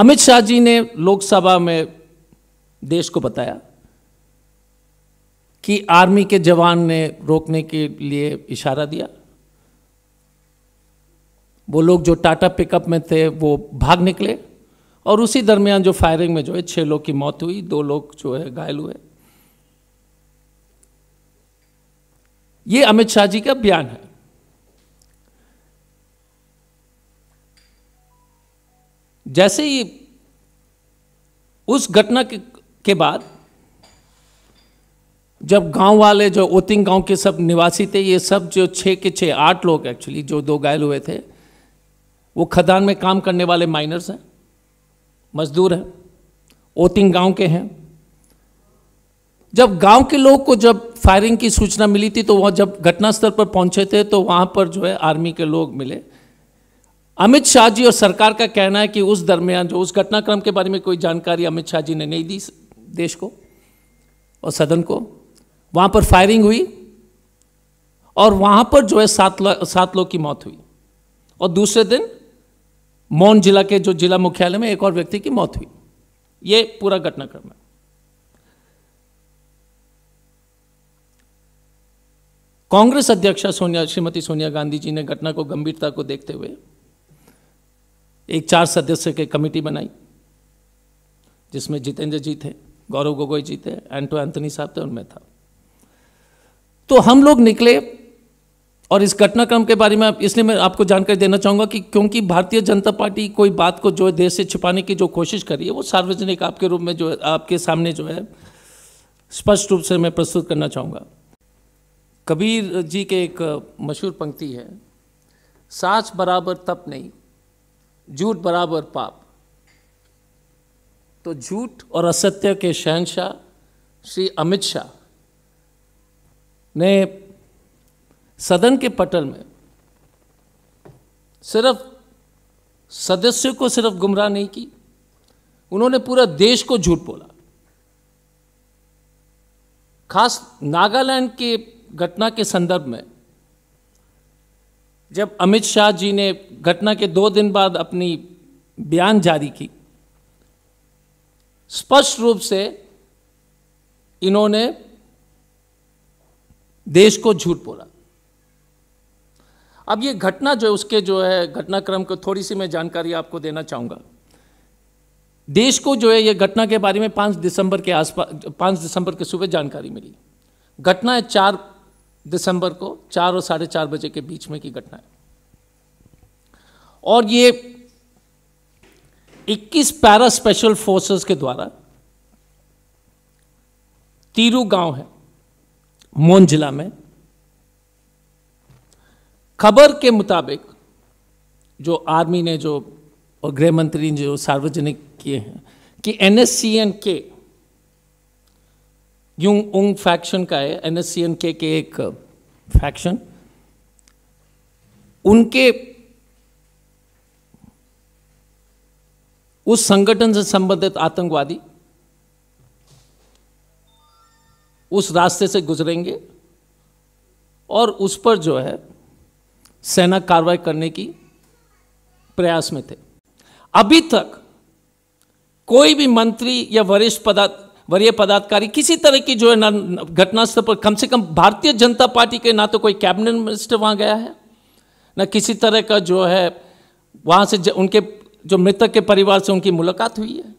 अमित शाह जी ने लोकसभा में देश को बताया कि आर्मी के जवान ने रोकने के लिए इशारा दिया वो लोग जो टाटा पिकअप में थे वो भाग निकले और उसी दरमियान जो फायरिंग में जो है छह लोग की मौत हुई दो लोग जो है घायल हुए ये अमित शाह जी का बयान है जैसे ही उस घटना के, के बाद जब गांव वाले जो ओतिंग गांव के सब निवासी थे ये सब जो छः के छः आठ लोग एक्चुअली जो दो घायल हुए थे वो खदान में काम करने वाले माइनर्स हैं मजदूर हैं ओतिंग गांव के हैं जब गांव के लोग को जब फायरिंग की सूचना मिली थी तो वह जब घटनास्थल पर पहुंचे थे तो वहां पर जो है आर्मी के लोग मिले अमित शाह जी और सरकार का कहना है कि उस दरमियान जो उस घटनाक्रम के बारे में कोई जानकारी अमित शाह जी ने नहीं दी देश को और सदन को वहां पर फायरिंग हुई और वहां पर जो है सात लोग सात लोग की मौत हुई और दूसरे दिन मौन जिला के जो जिला मुख्यालय में एक और व्यक्ति की मौत हुई यह पूरा घटनाक्रम है कांग्रेस अध्यक्षा सोनिया श्रीमती सोनिया गांधी जी ने घटना को गंभीरता को देखते हुए एक चार सदस्य के कमेटी बनाई जिसमें जितेंद्र जी थे गौरव गोगोई जी थे एंटो एंथनी साहब थे उनमें था तो हम लोग निकले और इस घटनाक्रम के बारे में इसलिए मैं आपको जानकारी देना चाहूँगा कि क्योंकि भारतीय जनता पार्टी कोई बात को जो है देश से छिपाने की जो कोशिश कर रही है वो सार्वजनिक आपके रूप में जो है आपके सामने जो है स्पष्ट रूप से मैं प्रस्तुत करना चाहूँगा कबीर जी के एक मशहूर पंक्ति है साच बराबर तप नहीं झूठ बराबर पाप तो झूठ और असत्य के शहनशाह श्री अमित शाह ने सदन के पटल में सिर्फ सदस्यों को सिर्फ गुमराह नहीं की उन्होंने पूरा देश को झूठ बोला खास नागालैंड के घटना के संदर्भ में जब अमित शाह जी ने घटना के दो दिन बाद अपनी बयान जारी की स्पष्ट रूप से इन्होंने देश को झूठ बोला अब ये घटना जो उसके जो है घटनाक्रम को थोड़ी सी मैं जानकारी आपको देना चाहूंगा देश को जो है ये घटना के बारे में पांच दिसंबर के आसपास पांच दिसंबर के सुबह जानकारी मिली घटना है चार दिसंबर को चार और साढ़े चार बजे के बीच में की घटना है और ये 21 पैरा स्पेशल फोर्सेस के द्वारा तीरू गांव है मोन जिला में खबर के मुताबिक जो आर्मी ने जो और गृह मंत्री ने जो सार्वजनिक किए हैं कि एन एस सी एन के यूं उंग फैक्शन का है एन एस के, के एक फैक्शन उनके उस संगठन से संबंधित आतंकवादी उस रास्ते से गुजरेंगे और उस पर जो है सेना कार्रवाई करने की प्रयास में थे अभी तक कोई भी मंत्री या वरिष्ठ पदा वरीय पदाधिकारी किसी तरह की जो है ना घटनास्थल पर कम से कम भारतीय जनता पार्टी के ना तो कोई कैबिनेट मिनिस्टर वहाँ गया है ना किसी तरह का जो है वहाँ से उनके जो मृतक के परिवार से उनकी मुलाकात हुई है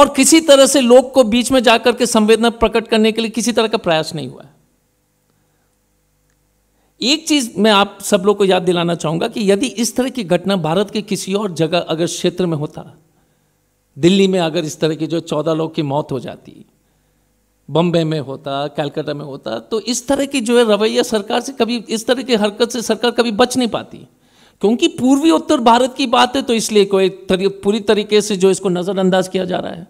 और किसी तरह से लोग को बीच में जाकर के संवेदना प्रकट करने के लिए किसी तरह का प्रयास नहीं हुआ है एक चीज मैं आप सब लोग को याद दिलाना चाहूंगा कि यदि इस तरह की घटना भारत के किसी और जगह अगर क्षेत्र में होता दिल्ली में अगर इस तरह की जो चौदह लोग की मौत हो जाती बम्बे में होता कैलकाटा में होता तो इस तरह की जो है रवैया सरकार से कभी इस तरह की हरकत से सरकार कभी बच नहीं पाती क्योंकि पूर्वी उत्तर भारत की बात है तो इसलिए कोई तरी, पूरी तरीके से जो इसको नज़रअंदाज किया जा रहा है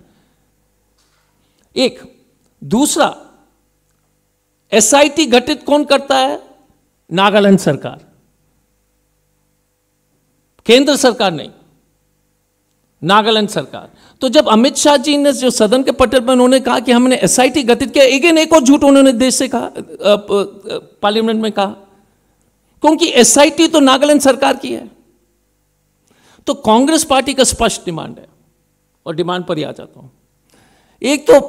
एक दूसरा एसआईटी गठित कौन करता है नागालैंड सरकार केंद्र सरकार नहीं नागालैंड सरकार तो जब अमित शाह जी ने जो सदन के पटल पर उन्होंने कहा कि हमने टी गठित किया एक एक और झूठ उन्होंने देश से कहा पार्लियामेंट में कहा क्योंकि टी तो नागालैंड सरकार की है तो कांग्रेस पार्टी का स्पष्ट डिमांड है और डिमांड पर ही आ जाता हूं एक तो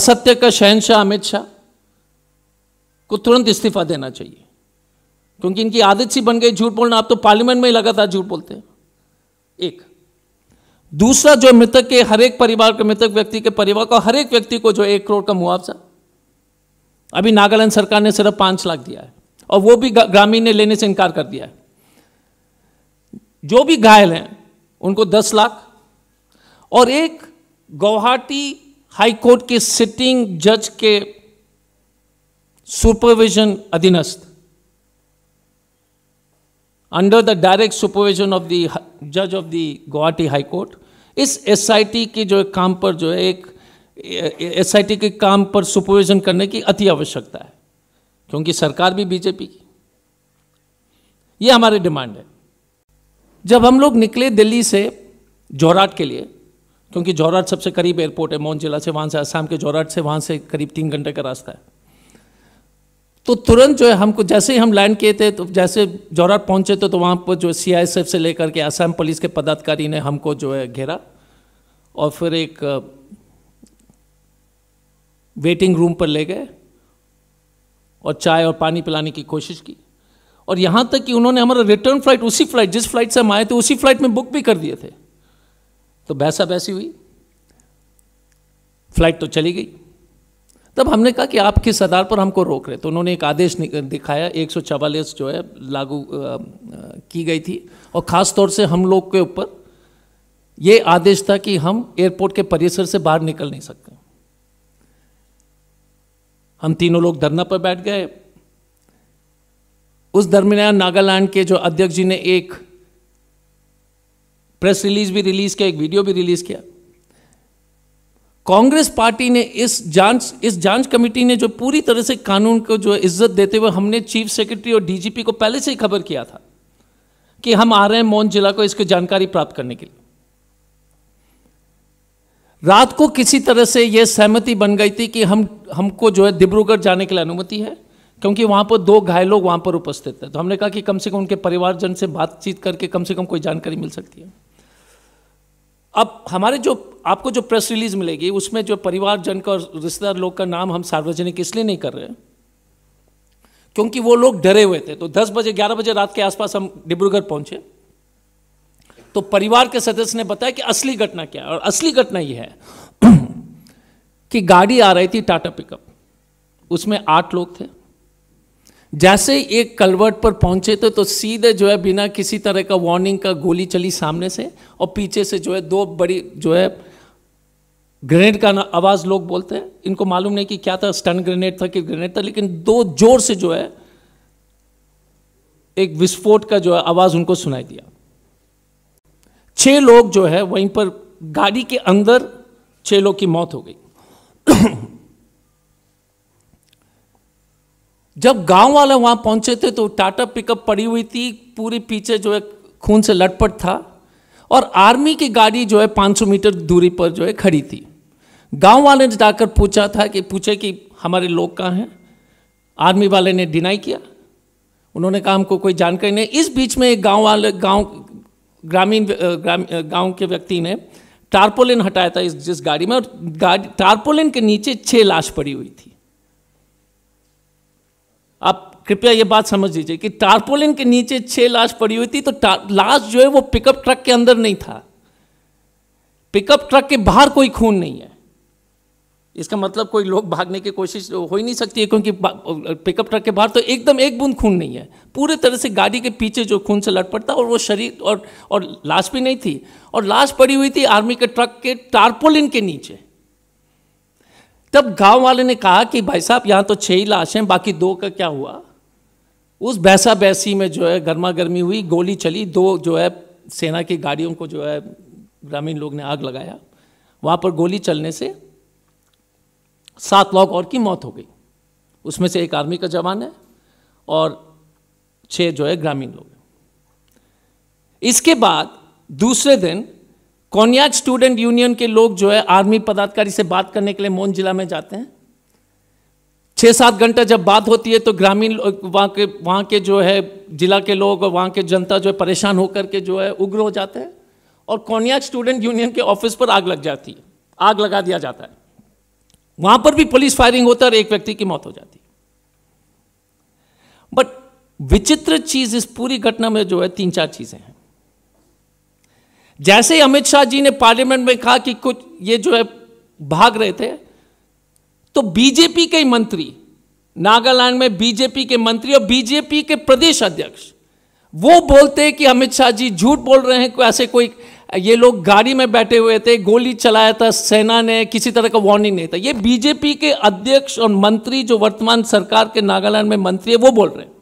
असत्य का शहनशाह अमित शाह को तुरंत इस्तीफा देना चाहिए क्योंकि इनकी आदत सी बन गई झूठ बोलना आप तो पार्लियामेंट में ही लगातार झूठ बोलते हैं एक दूसरा जो मृतक के हर एक परिवार के मृतक व्यक्ति के परिवार को हर एक व्यक्ति को जो एक करोड़ का मुआवजा अभी नागालैंड सरकार ने सिर्फ पांच लाख दिया है और वो भी ग्रामीण ने लेने से इनकार कर दिया है जो भी घायल हैं उनको दस लाख और एक गुवाहाटी हाईकोर्ट के सिटिंग जज के सुपरविजन अधीनस्थ under the direct supervision of the judge of the Guwahati high court इस टी के जो काम पर जो है एक एस आई टी के काम पर सुपरविजन करने की अति आवश्यकता है क्योंकि सरकार भी बीजेपी की ये हमारे डिमांड है जब हम लोग निकले दिल्ली से जोराट के लिए क्योंकि जोराट सबसे करीब एयरपोर्ट है मोन जिला से वहाँ से आसाम के जोराट से वहाँ से करीब तीन घंटे का रास्ता है तो तुरंत जो है हमको जैसे ही हम लैंड किए थे तो जैसे जोराट पहुंचे थे तो वहाँ पर जो सी आई एस एफ से लेकर के असम पुलिस के पदाधिकारी ने हमको जो है घेरा और फिर एक वेटिंग रूम पर ले गए और चाय और पानी पिलाने की कोशिश की और यहाँ तक कि उन्होंने हमारा रिटर्न फ्लाइट उसी फ्लाइट जिस फ्लाइट से हम आए थे उसी फ्लाइट में बुक भी कर दिए थे तो बहसा बहसी हुई फ्लाइट तो चली गई तब हमने कहा कि आप किस आधार पर हमको रोक रहे तो उन्होंने एक आदेश दिखाया एक जो है लागू की गई थी और ख़ास तौर से हम लोग के ऊपर ये आदेश था कि हम एयरपोर्ट के परिसर से बाहर निकल नहीं सकते हम तीनों लोग धरना पर बैठ गए उस दरमियान नागालैंड के जो अध्यक्ष जी ने एक प्रेस रिलीज भी रिलीज़ किया एक वीडियो भी रिलीज़ किया कांग्रेस पार्टी ने इस जांच इस जांच कमेटी ने जो पूरी तरह से कानून को जो इज्जत देते हुए हमने चीफ सेक्रेटरी और डीजीपी को पहले से ही खबर किया था कि हम आ रहे हैं मौन जिला को इसकी जानकारी प्राप्त करने के लिए रात को किसी तरह से यह सहमति बन गई थी कि हम हमको जो है डिब्रूगढ़ जाने के लिए अनुमति है क्योंकि वहां पर दो घायल लोग वहां पर उपस्थित थे तो हमने कहा कि कम से कम उनके परिवारजन से बातचीत करके कम से कम कोई जानकारी मिल सकती है अब हमारे जो आपको जो प्रेस रिलीज मिलेगी उसमें जो परिवार जन का और रिश्तेदार लोग का नाम हम सार्वजनिक इसलिए नहीं कर रहे क्योंकि वो लोग डरे हुए थे तो 10 बजे 11 बजे रात के आसपास हम डिब्रूगढ़ पहुंचे तो परिवार के सदस्य ने बताया कि असली घटना क्या है और असली घटना यह है कि गाड़ी आ रही थी टाटा पिकअप उसमें आठ लोग थे जैसे एक कलवर्ट पर पहुंचे थे तो सीधे जो है बिना किसी तरह का वार्निंग का गोली चली सामने से और पीछे से जो है दो बड़ी जो है ग्रेनेड का आवाज़ लोग बोलते हैं इनको मालूम नहीं कि क्या था स्टन ग्रेनेड था कि ग्रेनेड था लेकिन दो जोर से जो है एक विस्फोट का जो है आवाज़ उनको सुनाई दिया छह लोग जो है वहीं पर गाड़ी के अंदर छह लोग की मौत हो गई जब गांव वाले वहाँ पहुंचे थे तो टाटा पिकअप पड़ी हुई थी पूरी पीछे जो है खून से लटपट था और आर्मी की गाड़ी जो है 500 मीटर दूरी पर जो है खड़ी थी गांव वाले ने जाकर पूछा था कि पूछे कि हमारे लोग कहाँ हैं आर्मी वाले ने डिनाई किया उन्होंने कहा हमको कोई जानकारी नहीं इस बीच में एक गाँव वाले गाँव ग्रामीण गाँव के व्यक्ति ने टारपोलिन हटाया था इस जिस गाड़ी में और गाड़ी टारपोलिन के नीचे छः लाश पड़ी हुई थी कृपया ये बात समझ लीजिए कि टारपोलिन के नीचे छह लाश पड़ी हुई थी तो लाश जो है वो पिकअप ट्रक के अंदर नहीं था पिकअप ट्रक के बाहर कोई खून नहीं है इसका मतलब कोई लोग भागने की कोशिश हो ही नहीं सकती है क्योंकि पिकअप ट्रक के बाहर तो एकदम एक बूंद खून नहीं है पूरे तरह से गाड़ी के पीछे जो खून से लट पड़ता और वो शरीर और और लाश भी नहीं थी और लाश पड़ी हुई थी आर्मी के ट्रक के टारपोलिन के नीचे तब गांव वाले ने कहा कि भाई साहब यहाँ तो छह ही लाश हैं बाकी दो का क्या हुआ उस बैसा बैसी में जो है गर्मा गर्मी हुई गोली चली दो जो है सेना की गाड़ियों को जो है ग्रामीण लोग ने आग लगाया वहाँ पर गोली चलने से सात लोग और की मौत हो गई उसमें से एक आर्मी का जवान है और छह जो है ग्रामीण लोग इसके बाद दूसरे दिन कोन्याक स्टूडेंट यूनियन के लोग जो है आर्मी पदाधिकारी से बात करने के लिए मोन जिला में जाते हैं छः सात घंटा जब बात होती है तो ग्रामीण वहाँ के वहाँ के जो है जिला के लोग और वहाँ के जनता जो है परेशान होकर के जो है उग्र हो जाते हैं और कौनिया स्टूडेंट यूनियन के ऑफिस पर आग लग जाती है आग लगा दिया जाता है वहां पर भी पुलिस फायरिंग होता है और एक व्यक्ति की मौत हो जाती है बट विचित्र चीज़ इस पूरी घटना में जो है तीन चार चीज़ें हैं जैसे ही अमित शाह जी ने पार्लियामेंट में कहा कि कुछ ये जो है भाग रहे थे तो बीजेपी के मंत्री नागालैंड में बीजेपी के मंत्री और बीजेपी के प्रदेश अध्यक्ष वो बोलते हैं कि अमित शाह जी झूठ बोल रहे हैं को ऐसे कोई ये लोग गाड़ी में बैठे हुए थे गोली चलाया था सेना ने किसी तरह का वार्निंग नहीं था ये बीजेपी के अध्यक्ष और मंत्री जो वर्तमान सरकार के नागालैंड में मंत्री है वो बोल रहे हैं